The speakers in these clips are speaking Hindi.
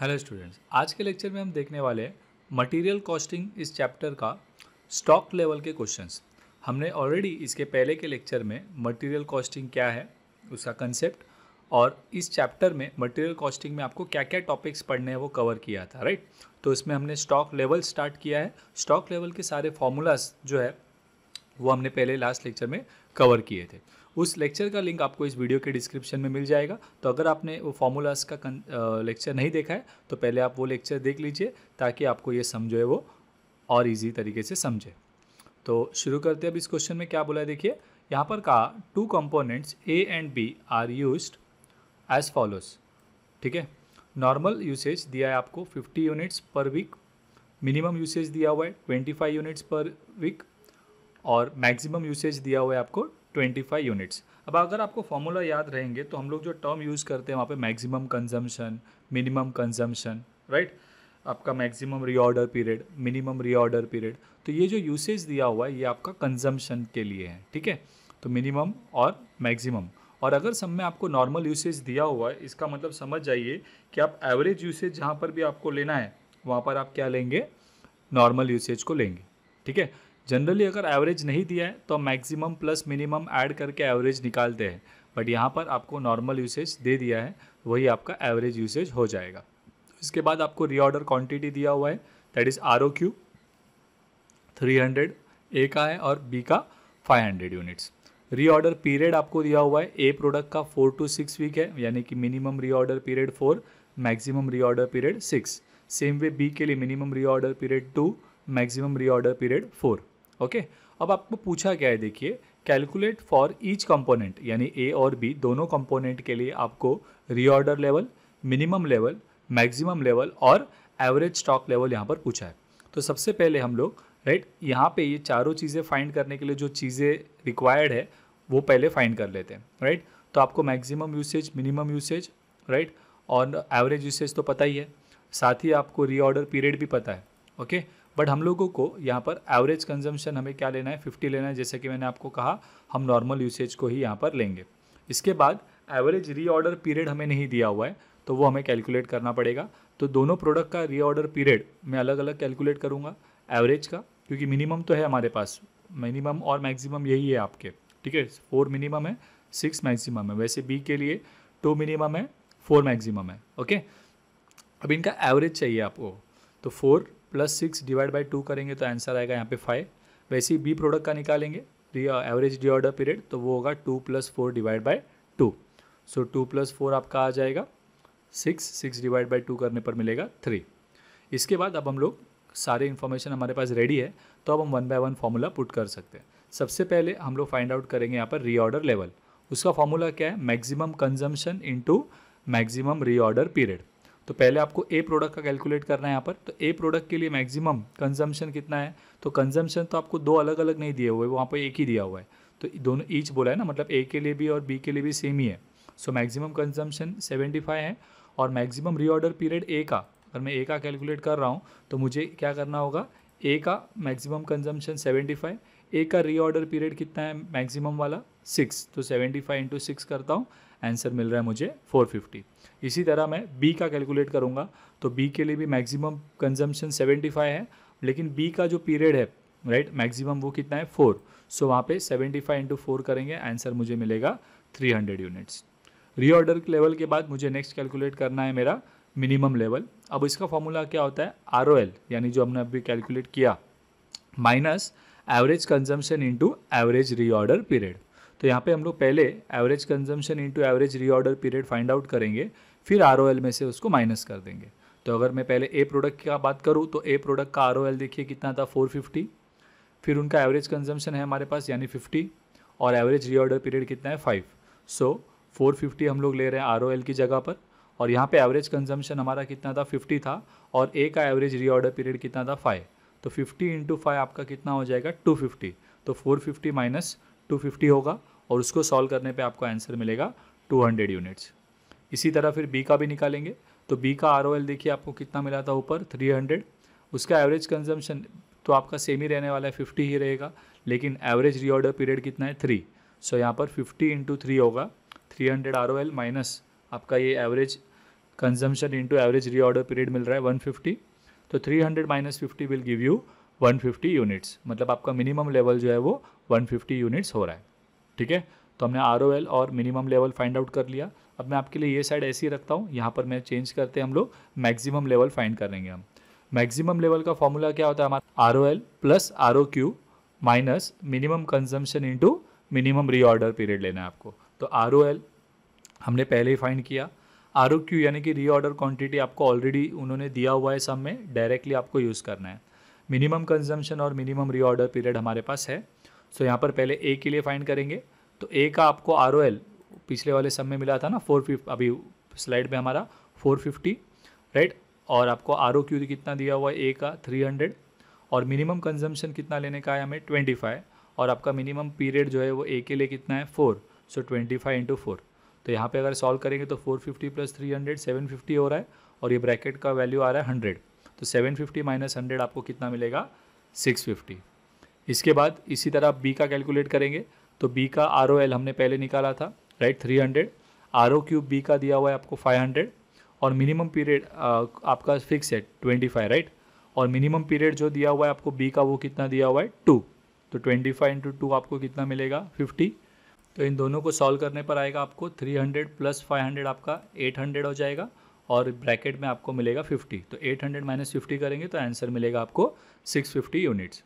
हेलो स्टूडेंट्स आज के लेक्चर में हम देखने वाले हैं मटेरियल कॉस्टिंग इस चैप्टर का स्टॉक लेवल के क्वेश्चंस हमने ऑलरेडी इसके पहले के लेक्चर में मटेरियल कॉस्टिंग क्या है उसका कंसेप्ट और इस चैप्टर में मटेरियल कॉस्टिंग में आपको क्या क्या टॉपिक्स पढ़ने हैं वो कवर किया था राइट तो इसमें हमने स्टॉक लेवल स्टार्ट किया है स्टॉक लेवल के सारे फॉर्मूलाज जो है वो हमने पहले लास्ट लेक्चर में कवर किए थे उस लेक्चर का लिंक आपको इस वीडियो के डिस्क्रिप्शन में मिल जाएगा तो अगर आपने वो फॉर्मूलाज का लेक्चर नहीं देखा है तो पहले आप वो लेक्चर देख लीजिए ताकि आपको ये समझो है वो और ईजी तरीके से समझे तो शुरू करते हैं अब इस क्वेश्चन में क्या बोला है देखिए यहाँ पर कहा two components A and B are use as follows ठीक है नॉर्मल यूसेज दिया है आपको 50 यूनिट्स पर वीक मिनिमम यूसेज दिया हुआ है 25 यूनिट्स पर वीक और मैक्सिमम यूसेज दिया हुआ है आपको ट्वेंटी फाइव यूनिट्स अब अगर आपको फॉर्मूला याद रहेंगे तो हम लोग जो टर्म यूज़ करते हैं वहाँ पे maximum consumption minimum consumption right आपका maximum reorder period minimum reorder period तो ये जो यूसेज दिया हुआ है ये आपका कंजम्पशन के लिए है ठीक है तो मिनिमम और मैक्सिमम और अगर सब में आपको नॉर्मल यूसेज दिया हुआ है इसका मतलब समझ जाइए कि आप एवरेज यूसेज जहाँ पर भी आपको लेना है वहाँ पर आप क्या लेंगे नॉर्मल यूसेज को लेंगे ठीक है जनरली अगर एवरेज नहीं दिया है तो मैक्सिमम प्लस मिनिमम ऐड करके एवरेज निकालते हैं बट यहाँ पर आपको नॉर्मल यूसेज दे दिया है वही आपका एवरेज यूसेज हो जाएगा इसके बाद आपको रीऑर्डर क्वांटिटी दिया हुआ है that is R O Q three hundred A का है और बी का five hundred units reorder period आपको दिया हुआ है ए प्रोडक्ट का फोर टू सिक्स वीक है यानी कि minimum reorder period four maximum reorder period six same way B के लिए minimum reorder period two maximum reorder period four okay अब आपको पूछा क्या है देखिए कैलकुलेट फॉर ईच कंपोनेंट यानी ए और बी दोनों कंपोनेंट के लिए आपको reorder level minimum level maximum level और एवरेज स्टॉक लेवल यहाँ पर पूछा है तो सबसे पहले हम लोग राइट right, यहाँ पे ये चारों चीज़ें फाइंड करने के लिए जो चीज़ें रिक्वायर्ड है वो पहले फाइंड कर लेते हैं राइट right? तो आपको maximum usage minimum usage right और एवरेज यूसेज तो पता ही है साथ ही आपको रीऑर्डर पीरियड भी पता है ओके okay? बट हम लोगों को यहाँ पर एवरेज कंजम्पशन हमें क्या लेना है फिफ्टी लेना है जैसे कि मैंने आपको कहा हम नॉर्मल यूसेज को ही यहाँ पर लेंगे इसके बाद एवरेज रीऑर्डर पीरियड हमें नहीं दिया हुआ है तो वो हमें कैलकुलेट करना पड़ेगा तो दोनों प्रोडक्ट का रीऑर्डर पीरियड मैं अलग अलग कैलकुलेट करूँगा एवरेज का क्योंकि मिनिमम तो है हमारे पास मिनिमम और मैक्सिमम यही है आपके ठीक है फोर मिनिमम है सिक्स मैक्सिमम है वैसे बी के लिए टू मिनिमम है फोर मैक्सिमम है ओके अब इनका एवरेज चाहिए आपको तो four plus six divide by two करेंगे तो आंसर आएगा यहाँ पे फाइव वैसे ही बी प्रोडक्ट का निकालेंगे एवरेज डी ऑर्डर पीरियड तो वो होगा two plus four divide by two so two plus four आपका आ जाएगा six six divide by two करने पर मिलेगा थ्री इसके बाद अब हम लोग सारे इन्फॉर्मेशन हमारे पास रेडी है तो अब हम one by one formula put कर सकते हैं सबसे पहले हम लोग फाइंड आउट करेंगे यहाँ पर रीऑर्डर लेवल उसका फार्मूला क्या है maximum consumption into maximum reorder period तो पहले आपको ए प्रोडक्ट का कैलकुलेट करना है यहाँ पर तो ए प्रोडक्ट के लिए मैक्सिमम कंजम्पशन कितना है तो कंजम्पशन तो आपको दो अलग अलग नहीं दिए हुए वहाँ पर एक ही दिया हुआ है तो दोनों ईच बोला है ना मतलब ए के लिए भी और बी के लिए भी सेम ही है सो मैक्सिमम कंजम्पशन 75 है और मैक्सिमम रीऑर्डर पीरियड ए का अगर मैं ए का कैलकुलेट कर रहा हूँ तो मुझे क्या करना होगा ए का मैक्सिमम कंजम्पशन 75 ए का रीऑर्डर पीरियड कितना है मैक्सिमम वाला सिक्स तो 75 फाइव इंटू सिक्स करता हूँ आंसर मिल रहा है मुझे 450 इसी तरह मैं बी का कैलकुलेट करूँगा तो बी के लिए भी मैक्सिमम कंजम्पशन 75 है लेकिन बी का जो पीरियड है राइट right, मैक्सिमम वो कितना है फोर सो so, वहाँ पे 75 फाइव इंटू फोर करेंगे आंसर मुझे मिलेगा 300 यूनिट्स रीऑर्डर लेवल के बाद मुझे नेक्स्ट कैलकुलेट करना है मेरा मिनिमम लेवल अब इसका फॉर्मूला क्या होता है आर यानी जो हमने अभी कैलकुलेट किया minus average consumption into average reorder period तो यहाँ पे हम लोग पहले average consumption into average reorder period find out करेंगे फिर आर में से उसको माइनस कर देंगे तो अगर मैं पहले ए प्रोडक्ट की बात करूँ तो ए प्रोडक्ट का आर देखिए कितना था 450 फिर उनका एवरेज कंजम्पशन है हमारे पास यानी 50 और एवरेज रीऑर्डर पीरियड कितना है 5 सो so, 450 हम लोग ले रहे हैं आर की जगह पर और यहाँ पे एवरेज कंजम्पशन हमारा कितना था 50 था और ए का एवरेज रीऑर्डर पीरियड कितना था 5 तो 50 इंटू फाइव आपका कितना हो जाएगा 250 तो 450 माइनस 250 होगा और उसको सॉल्व करने पे आपको आंसर मिलेगा 200 यूनिट्स इसी तरह फिर बी का भी निकालेंगे तो बी का आर देखिए आपको कितना मिला था ऊपर 300 उसका एवरेज कंजम्पशन तो आपका सेम ही रहने वाला है फिफ्टी ही रहेगा लेकिन एवरेज रीऑर्डर पीरियड कितना है थ्री सो यहाँ पर फिफ्टी इंटू थ्री होगा three hundred R O L minus आपका ये average consumption into average reorder period मिल रहा है वन फिफ्टी तो three hundred minus fifty will give you one fifty units मतलब आपका मिनिमम लेवल जो है वो वन फिफ्टी यूनिट्स हो रहा है ठीक है तो हमने आर और मिनिमम लेवल फाइंड आउट कर लिया अब मैं आपके लिए ये साइड ऐसी रखता हूँ यहाँ पर मैं चेंज करते हम लोग मैक्सिमम लेवल फाइंड करेंगे हम मैक्सिमम लेवल का फॉर्मूला क्या होता है हमारा R O L plus R O Q minus minimum consumption into minimum reorder period लेना है आपको तो आर ओ एल हमने पहले ही फाइंड किया आर ओ क्यू यानी कि रीऑर्डर क्वांटिटी आपको ऑलरेडी उन्होंने दिया हुआ है सब में डायरेक्टली आपको यूज़ करना है मिनिमम कंजम्पशन और मिनिमम रीऑर्डर पीरियड हमारे पास है सो यहाँ पर पहले ए के लिए फाइंड करेंगे तो ए का आपको आर पिछले वाले सब में मिला था ना फोर अभी स्लाइड में हमारा फोर फिफ्टी राइट और आपको आर कितना दिया हुआ है ए का थ्री हंड्रेड और मिनिमम कंजम्पशन कितना लेने का है हमें ट्वेंटी फाइव और आपका मिनिमम पीरियड जो है वो ए के लिए कितना है four so twenty five into four तो यहाँ पे अगर सॉल्व करेंगे तो four fifty plus three hundred seven fifty हो रहा है और ये ब्रैकेट का वैल्यू आ रहा है हंड्रेड तो सेवन फिफ्टी माइनस हंड्रेड आपको कितना मिलेगा सिक्स फिफ्टी इसके बाद इसी तरह आप बी का कैलकुलेट करेंगे तो बी का आर ओ एल हमने पहले निकाला था right three hundred R O Q B का दिया हुआ है आपको फाइव हंड्रेड और मिनिमम पीरियड आपका फिक्स है ट्वेंटी फाइव राइट और मिनिमम पीरियड जो दिया हुआ है आपको बी का वो कितना दिया हुआ है टू तो ट्वेंटी फाइव इंटू टू आपको कितना मिलेगा फिफ्टी तो इन दोनों को सॉल्व करने पर आएगा आपको three hundred plus five hundred आपका एट हंड्रेड हो जाएगा और ब्रैकेट में आपको मिलेगा फिफ्टी तो एट हंड्रेड माइनस फिफ्टी करेंगे तो आंसर मिलेगा आपको सिक्स फिफ्टी यूनिट्स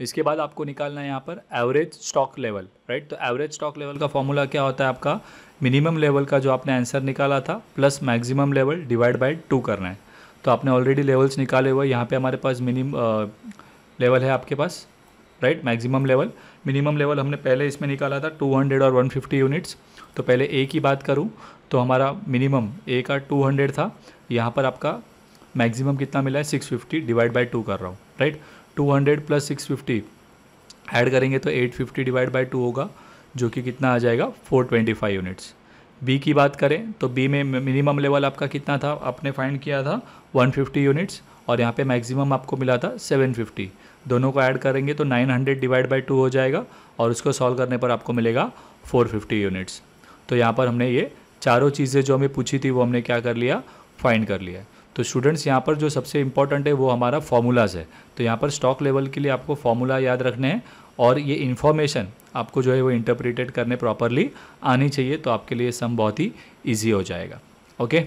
इसके बाद आपको निकालना है यहाँ पर एवरेज स्टॉक लेवल राइट तो एवरेज स्टॉक लेवल का फॉर्मूला क्या होता है आपका मिनिमम लेवल का जो आपने आंसर निकाला था plus maximum level divide by two करना है तो आपने ऑलरेडी लेवल्स निकाले हुए यहाँ पे हमारे पास मिनिम लेवल है आपके पास right maximum level minimum level हमने पहले इसमें निकाला था 200 और 150 यूनिट्स तो पहले ए की बात करूँ तो हमारा मिनिमम ए का 200 था यहाँ पर आपका मैक्सिमम कितना मिला है 650 डिवाइड बाय टू कर रहा हूँ right two hundred plus six fifty add करेंगे तो eight fifty divide by two होगा जो कि कितना आ जाएगा four twenty five units B की बात करें तो बी में मिनिमम लेवल आपका कितना था आपने फाइंड किया था 150 यूनिट्स और यहाँ पे मैक्सिमम आपको मिला था 750 दोनों को ऐड करेंगे तो 900 डिवाइड बाई टू हो जाएगा और उसको सॉल्व करने पर आपको मिलेगा 450 यूनिट्स तो यहाँ पर हमने ये चारों चीज़ें जो हमें पूछी थी वो हमने क्या कर लिया फाइंड कर लिया तो स्टूडेंट्स यहाँ पर जो सबसे इम्पॉर्टेंट है वो हमारा फॉर्मूलाज है तो यहाँ पर स्टॉक लेवल के लिए आपको फॉर्मूला याद रखने हैं और ये इन्फॉर्मेशन आपको जो है वो इंटरप्रिटेड करने प्रॉपरली आनी चाहिए तो आपके लिए सम बहुत ही ईजी हो जाएगा ओके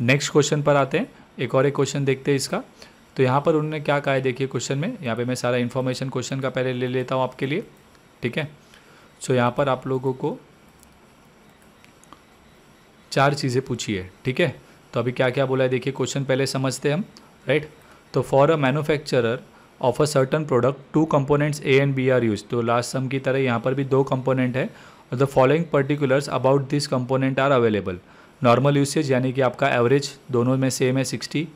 नेक्स्ट क्वेश्चन पर आते हैं एक और एक क्वेश्चन देखते हैं इसका तो यहाँ पर उन्होंने क्या कहा है देखिए क्वेश्चन में यहाँ पे मैं सारा इन्फॉर्मेशन क्वेश्चन का पहले ले लेता हूँ आपके लिए ठीक है सो यहाँ पर आप लोगों को चार चीज़ें पूछी है ठीक है तो अभी क्या क्या बोला है देखिए क्वेश्चन पहले समझते हम राइट तो for a manufacturer of a certain product two components A and B are use तो लास्ट सम की तरह यहाँ पर भी दो कम्पोनेंट है और the following particulars about this component are available normal usage यानी कि आपका एवरेज दोनों में सेम है सिक्सटी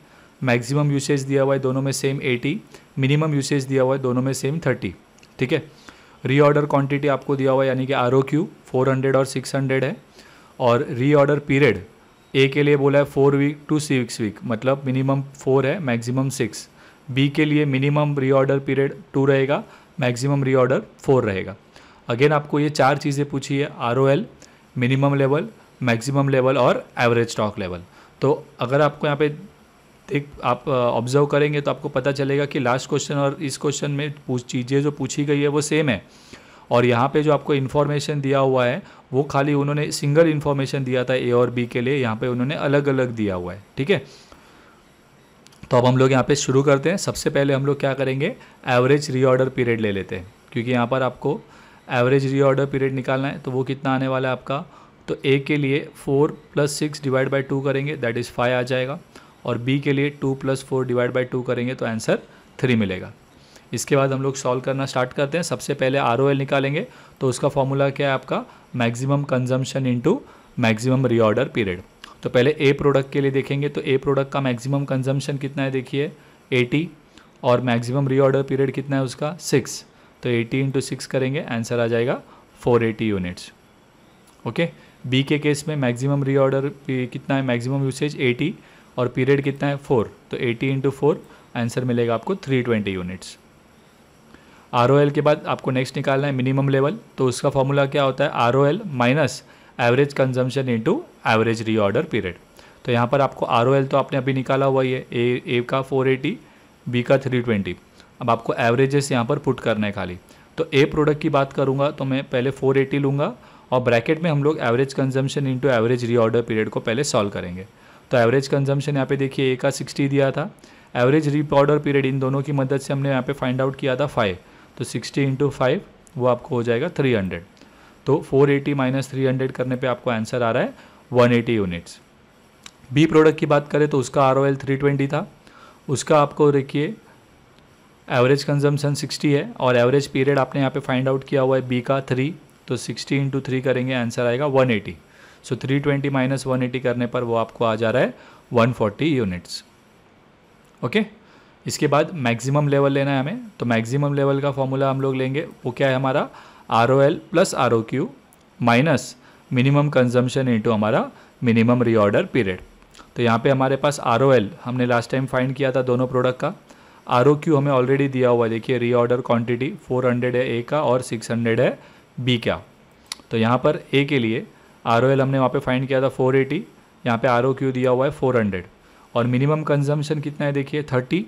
मैक्सिमम यूसेज दिया हुआ है दोनों में सेम एटी मिनिमम यूसेज दिया हुआ है दोनों में सेम थर्टी ठीक है रीऑर्डर क्वांटिटी आपको दिया हुआ है यानी कि R O Q four hundred और सिक्स हंड्रेड है और रीऑर्डर पीरियड ए के लिए बोला है four week to six week मतलब मिनिमम फोर है मैक्सिमम सिक्स बी के लिए मिनिमम रीऑर्डर पीरियड टू रहेगा मैक्सिमम रीऑर्डर फोर रहेगा अगेन आपको ये चार चीज़ें पूछी है R O L minimum level maximum level और एवरेज स्टॉक लेवल तो अगर आपको यहाँ पे एक आप ऑब्जर्व uh, करेंगे तो आपको पता चलेगा कि लास्ट क्वेश्चन और इस क्वेश्चन में चीज़ें जो पूछी गई है वो सेम है और यहाँ पे जो आपको इन्फॉर्मेशन दिया हुआ है वो खाली उन्होंने सिंगल इन्फॉर्मेशन दिया था ए और बी के लिए यहाँ पे उन्होंने अलग अलग दिया हुआ है ठीक है तो अब हम लोग यहाँ पे शुरू करते हैं सबसे पहले हम लोग क्या करेंगे एवरेज रीऑर्डर पीरियड ले लेते हैं क्योंकि यहाँ पर आपको एवरेज रीऑर्डर पीरियड निकालना है तो वो कितना आने वाला है आपका तो ए के लिए four plus six divide by two करेंगे दैट इज़ फाइव आ जाएगा और बी के लिए two plus four divide by two करेंगे तो आंसर थ्री मिलेगा इसके बाद हम लोग सॉल्व करना स्टार्ट करते हैं सबसे पहले आर निकालेंगे तो उसका फॉर्मूला क्या है आपका maximum consumption into maximum reorder period तो पहले ए प्रोडक्ट के लिए देखेंगे तो ए प्रोडक्ट का मैक्सिमम कंजम्पशन कितना है देखिए 80 और मैक्सिमम रीऑर्डर पीरियड कितना है उसका 6 तो 80 इंटू सिक्स करेंगे आंसर आ जाएगा 480 यूनिट्स ओके बी के केस में मैक्सिमम रीऑर्डर कितना है मैक्सिमम यूसेज 80 और पीरियड कितना है 4 तो 80 इंटू फोर आंसर मिलेगा आपको 320 यूनिट्स आर ओ एल के बाद आपको नेक्स्ट निकालना है मिनिमम लेवल तो उसका फॉर्मूला क्या होता है R O L minus average consumption into average reorder period तो यहाँ पर आपको आर ओ एल तो आपने अभी निकाला हुआ ही है ए ए का फोर एटी बी का थ्री ट्वेंटी अब आपको एवरेजेस यहाँ पर पुट करना है खाली तो ए प्रोडक्ट की बात करूँगा तो मैं पहले फोर एटी लूँगा और ब्रैकेट में हम लोग average consumption into average reorder period को पहले सॉल्व करेंगे तो एवरेज कंजम्पशन यहाँ पे देखिए ए का सिक्सटी दिया था एवरेज रीऑर्डर पीरियड इन दोनों की मदद से हमने यहाँ पे फाइंड आउट किया था फाइव तो सिक्सटी इंटू फाइव वो आपको हो जाएगा थ्री हंड्रेड तो four eighty minus three hundred करने पे आपको आंसर आ रहा है one eighty units B product की बात करें तो उसका R O L three twenty था उसका आपको देखिए एवरेज कंजम्पन सिक्सटी है और एवरेज पीरियड आपने यहाँ पे फाइंड आउट किया हुआ है बी का थ्री तो सिक्सटी इंटू थ्री करेंगे आंसर आएगा one eighty so three twenty minus one eighty करने पर वो आपको आ जा रहा है वन फोर्टी यूनिट्स ओके इसके बाद मैक्सिमम लेवल लेना है हमें तो मैक्सिमम लेवल का फॉर्मूला हम लोग लेंगे वो क्या है हमारा R O L plus R O Q minus minimum consumption into हमारा मिनिमम रीऑर्डर पीरियड तो यहाँ पे हमारे पास आर ओ एल हमने लास्ट टाइम फाइंड किया था दोनों प्रोडक्ट का आर ओ क्यू हमें ऑलरेडी दिया हुआ देखिए रीऑर्डर फोर हंड्रेड है ए का और सिक्स हंड्रेड है बी का तो यहाँ पर ए के लिए आर ओ एल हमने वहाँ पे फाइंड किया था फोर एटी यहाँ पे आर ओ क्यू दिया हुआ है फोर हंड्रेड और मिनिमम कंजम्पशन कितना है देखिए thirty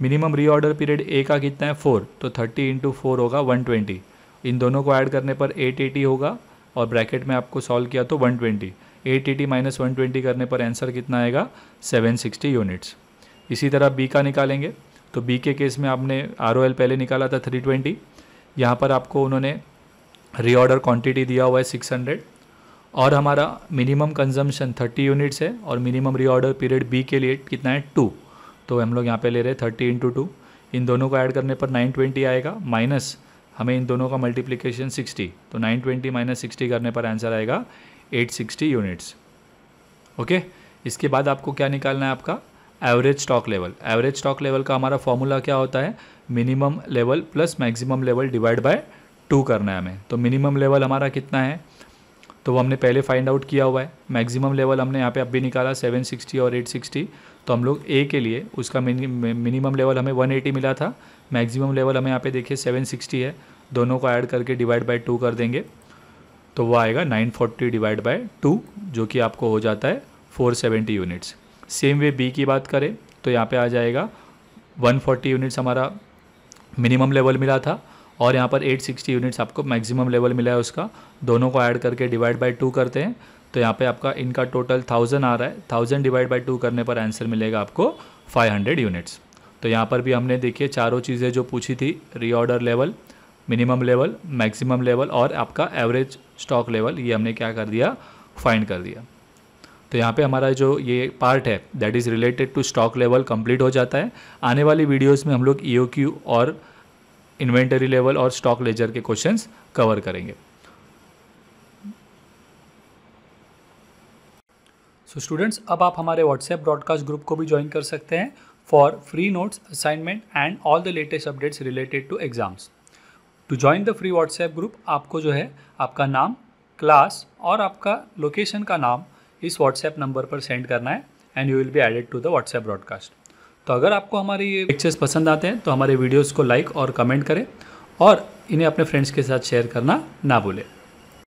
minimum reorder period A का कितना है फोर तो थर्टी इंटू फोर होगा वन ट्वेंटी इन दोनों को ऐड करने पर एट एटी होगा और ब्रैकेट में आपको सॉल्व किया तो one twenty eight eighty minus one twenty करने पर आंसर कितना आएगा सेवन सिक्सटी यूनिट्स इसी तरह बी का निकालेंगे तो बी के केस में आपने आर पहले निकाला था थ्री ट्वेंटी यहाँ पर आपको उन्होंने रीऑर्डर क्वान्टिटी दिया हुआ है सिक्स हंड्रेड और हमारा मिनिमम कंजम्पशन थर्टी यूनिट्स है और मिनिमम रीऑर्डर पीरियड बी के लिए कितना है टू तो हम लोग यहाँ पे ले रहे थर्टी इंटू टू इन दोनों को ऐड करने पर नाइन ट्वेंटी आएगा माइनस हमें इन दोनों का मल्टीप्लीकेशन सिक्सटी तो नाइन ट्वेंटी माइनस सिक्सटी करने पर आंसर आएगा एट सिक्सटी यूनिट्स ओके इसके बाद आपको क्या निकालना है आपका average stock level average stock level का हमारा फॉर्मूला क्या होता है minimum level plus maximum level divide by two करना है हमें तो मिनिमम लेवल हमारा कितना है तो वो हमने पहले फाइंड आउट किया हुआ है मैक्सिमम लेवल हमने यहाँ पे अब भी निकाला 760 और 860 तो हम लोग ए के लिए उसका मिनिमम लेवल हमें 180 मिला था मैक्सिमम लेवल हमें यहाँ पे देखिए 760 है दोनों को ऐड करके डिवाइड बाय टू कर देंगे तो वो आएगा 940 डिवाइड बाई टू जो कि आपको हो जाता है 470 यूनिट्स सेम वे बी की बात करें तो यहाँ पे आ जाएगा 140 यूनिट्स हमारा मिनिमम लेवल मिला था और यहाँ पर 860 यूनिट्स आपको मैक्सिमम लेवल मिला है उसका दोनों को ऐड करके डिवाइड बाय टू करते हैं तो यहाँ पे आपका इनका टोटल थाउजेंड आ रहा है थाउजेंड डिवाइड बाई टू करने पर आंसर मिलेगा आपको फाइव हंड्रेड यूनिट्स तो यहाँ पर भी हमने देखिए चारों चीज़ें जो पूछी थी reorder level minimum level maximum level और आपका एवरेज स्टॉक लेवल ये हमने क्या कर दिया फाइंड कर दिया तो यहाँ पे हमारा जो ये पार्ट है that is related to stock level complete हो जाता है आने वाली वीडियोस में हम लोग ई e और इन्वेंटरी लेवल और स्टॉक लेजर के क्वेश्चंस कवर करेंगे सो so स्टूडेंट्स अब आप हमारे व्हाट्सएप ब्रॉडकास्ट ग्रुप को भी ज्वाइन कर सकते हैं for free notes assignment and all the latest updates related to exams to join the free WhatsApp group आपको जो है आपका नाम क्लास और आपका लोकेशन का नाम इस व्हाट्सएप नंबर पर सेंड करना है and you will be added to the WhatsApp broadcast तो अगर आपको हमारे ये लेक्चर्स पसंद आते हैं तो हमारे वीडियोज़ को लाइक और कमेंट करें और इन्हें अपने फ्रेंड्स के साथ शेयर करना ना भूलें